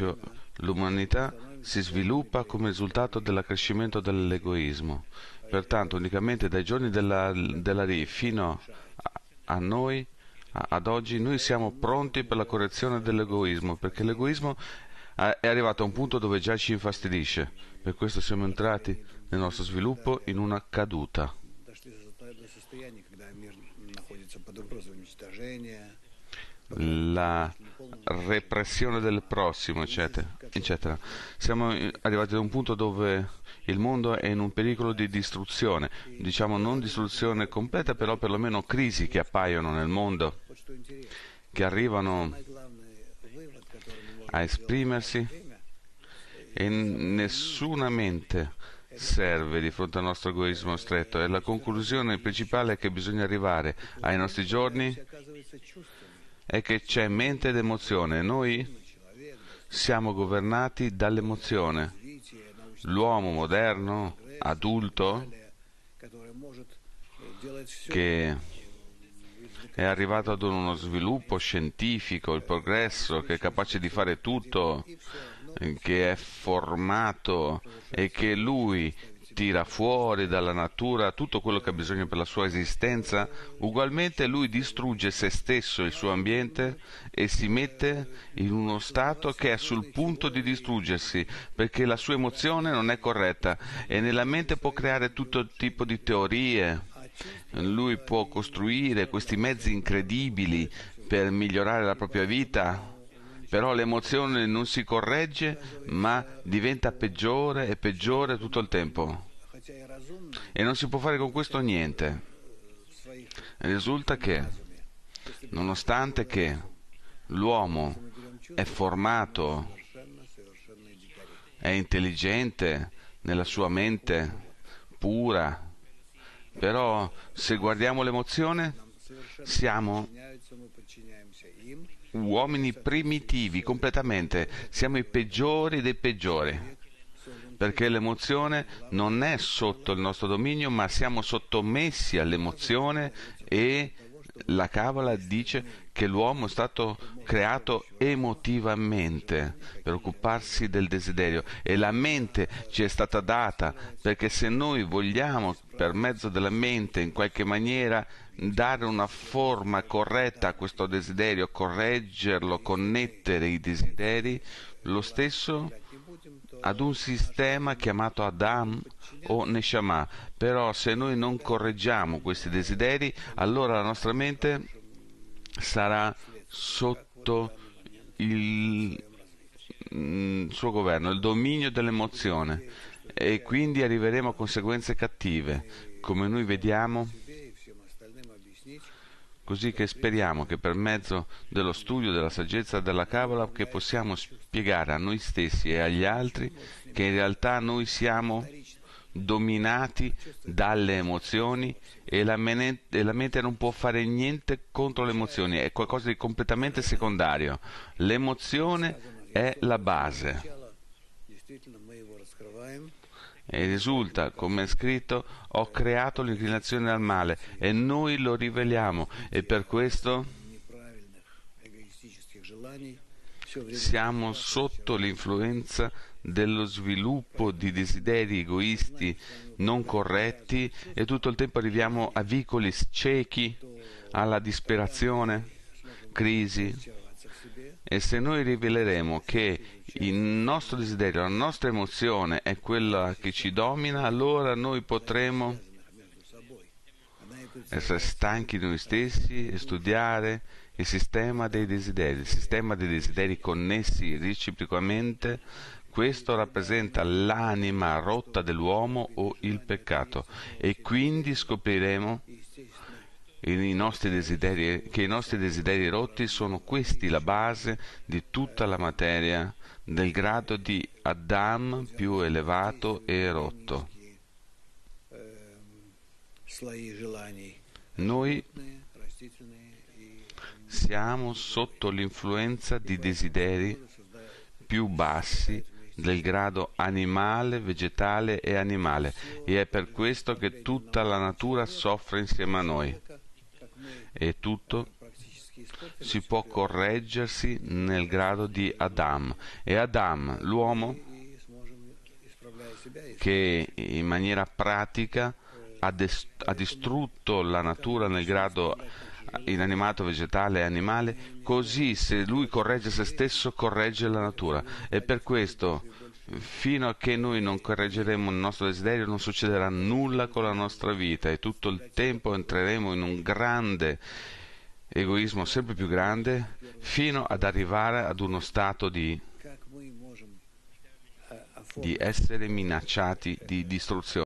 esempio, l'umanità si sviluppa come risultato dell'accrescimento dell'egoismo. Pertanto, unicamente dai giorni della, della RI fino a, a noi, a, ad oggi, noi siamo pronti per la correzione dell'egoismo, perché l'egoismo è arrivato a un punto dove già ci infastidisce. Per questo siamo entrati nel nostro sviluppo in una caduta la repressione del prossimo, eccetera, eccetera. Siamo arrivati ad un punto dove il mondo è in un pericolo di distruzione, diciamo non distruzione completa, però perlomeno crisi che appaiono nel mondo, che arrivano a esprimersi e nessuna mente serve di fronte al nostro egoismo stretto e la conclusione principale è che bisogna arrivare ai nostri giorni è che c'è mente ed emozione. Noi siamo governati dall'emozione. L'uomo moderno, adulto, che è arrivato ad uno sviluppo scientifico, il progresso, che è capace di fare tutto, che è formato e che lui tira fuori dalla natura tutto quello che ha bisogno per la sua esistenza, ugualmente lui distrugge se stesso e il suo ambiente e si mette in uno stato che è sul punto di distruggersi, perché la sua emozione non è corretta e nella mente può creare tutto tipo di teorie. Lui può costruire questi mezzi incredibili per migliorare la propria vita però l'emozione non si corregge, ma diventa peggiore e peggiore tutto il tempo. E non si può fare con questo niente. Risulta che, nonostante che l'uomo è formato, è intelligente nella sua mente pura, però se guardiamo l'emozione siamo uomini primitivi completamente, siamo i peggiori dei peggiori, perché l'emozione non è sotto il nostro dominio, ma siamo sottomessi all'emozione e la Kabbalah dice che l'uomo è stato creato emotivamente per occuparsi del desiderio e la mente ci è stata data perché se noi vogliamo per mezzo della mente in qualche maniera dare una forma corretta a questo desiderio, correggerlo, connettere i desideri, lo stesso ad un sistema chiamato Adam o Neshama. Però se noi non correggiamo questi desideri, allora la nostra mente sarà sotto il mm, suo governo, il dominio dell'emozione e quindi arriveremo a conseguenze cattive, come noi vediamo. Così che speriamo che per mezzo dello studio della saggezza della Cavola che possiamo spiegare a noi stessi e agli altri che in realtà noi siamo dominati dalle emozioni e la, e la, mente non può fare niente contro le emozioni, è qualcosa di completamente secondario. L'emozione è la base. Ed esulta, come è scritto, ho creato l'inclinazione al male e noi lo riveliamo e per questo siamo sotto l'influenza dello sviluppo di desideri egoisti non corretti e tutto il tempo arriviamo a vicoli ciechi, alla disperazione, crisi, e se noi riveleremo che il nostro desiderio, la nostra emozione è quella che ci domina, allora noi potremo essere stanchi di noi stessi e studiare il sistema dei desideri, il sistema dei desideri connessi reciprocamente questo rappresenta l'anima rotta dell'uomo o il peccato e quindi scopriremo i che i nostri desideri rotti sono questi la base di tutta la materia del grado di Adam più elevato e rotto. Noi siamo sotto l'influenza di desideri più bassi del grado animale, vegetale e animale e è per questo che tutta la natura soffre insieme a noi e tutto si può correggersi nel grado di Adam. E Adam, l'uomo che in maniera pratica ha, dest- ha distrutto la natura nel grado inanimato, vegetale e animale, così se lui corregge se stesso, corregge la natura. E per questo, fino a che noi non correggeremo il nostro desiderio, non succederà nulla con la nostra vita e tutto il tempo entreremo in un grande egoismo sempre più grande fino ad arrivare ad uno stato di, di essere minacciati di distruzione.